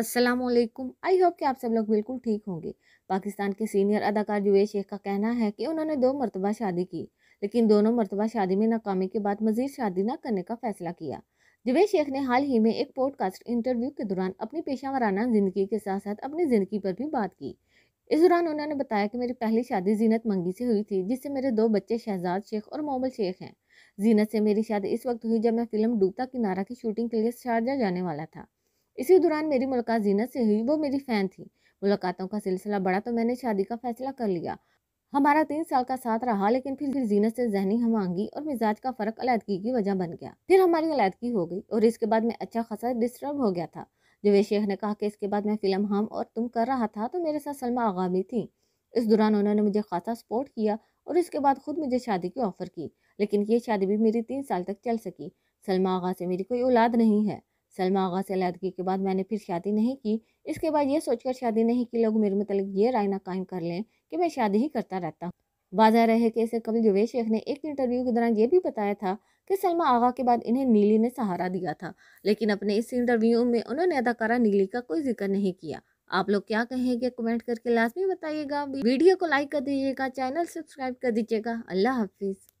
असलकुम I hope कि आप सब लोग बिल्कुल ठीक होंगे पाकिस्तान के सीनियर अदाकार जुवेद शेख का कहना है कि उन्होंने दो मरतबा शादी की लेकिन दोनों मरतबा शादी में नाकामी के बाद मजीद शादी न करने का फैसला किया जुवेद शेख ने हाल ही में एक पॉडकास्ट इंटरव्यू के दौरान अपनी पेशा वाराना ज़िंदगी के साथ साथ अपनी ज़िंदगी पर भी बात की इस दौरान उन्होंने बताया कि मेरी पहली शादी जीनत मंगी से हुई थी जिससे मेरे दो बच्चे शहजाद शेख और मोमल शेख हैं जीनत से मेरी शादी इस वक्त हुई जब मैं फिल्म डूबता किनारा की शूटिंग के लिए शारजा जाने वाला था इसी दौरान मेरी मुलाकात जीनत से हुई वो मेरी फ़ैन थी मुलाकातों का सिलसिला बढ़ा तो मैंने शादी का फैसला कर लिया हमारा तीन साल का साथ रहा लेकिन फिर फिर जीनत से जहनी हमांगी और मिजाज का फ़र्क अलीदगी की वजह बन गया फिर हमारी अलीदगी हो गई और इसके बाद मैं अच्छा खासा डिस्टर्ब हो गया था जवेद शेख ने कहा कि इसके बाद मैं फिल्म हम और तुम कर रहा था तो मेरे साथ सलमा आगा भी थी इस दौरान उन्होंने मुझे खासा सपोर्ट किया और इसके बाद खुद मुझे शादी की ऑफ़र की लेकिन ये शादी भी मेरी तीन साल तक चल सकी सलमा आगा से मेरी कोई औलाद नहीं है सलमा आगा से अलीहदगी के बाद मैंने फिर शादी नहीं की इसके बाद ये सोचकर शादी नहीं की लोग मेरे मतलब ये रायना कायम कर लें कि मैं शादी ही करता रहता हूँ वाजा रहे कि इससे कबल जुवेद शेख ने एक इंटरव्यू के दौरान ये भी बताया था कि सलमा आगा के बाद इन्हें नीली ने सहारा दिया था लेकिन अपने इस इंटरव्यू में उन्होंने अदाकारा नीली का कोई जिक्र नहीं किया आप लोग क्या कहेंगे कमेंट करके लाजमी बताइएगा वीडियो को लाइक कर दीजिएगा चैनल सब्सक्राइब कर दीजिएगा अल्लाह हाफिज़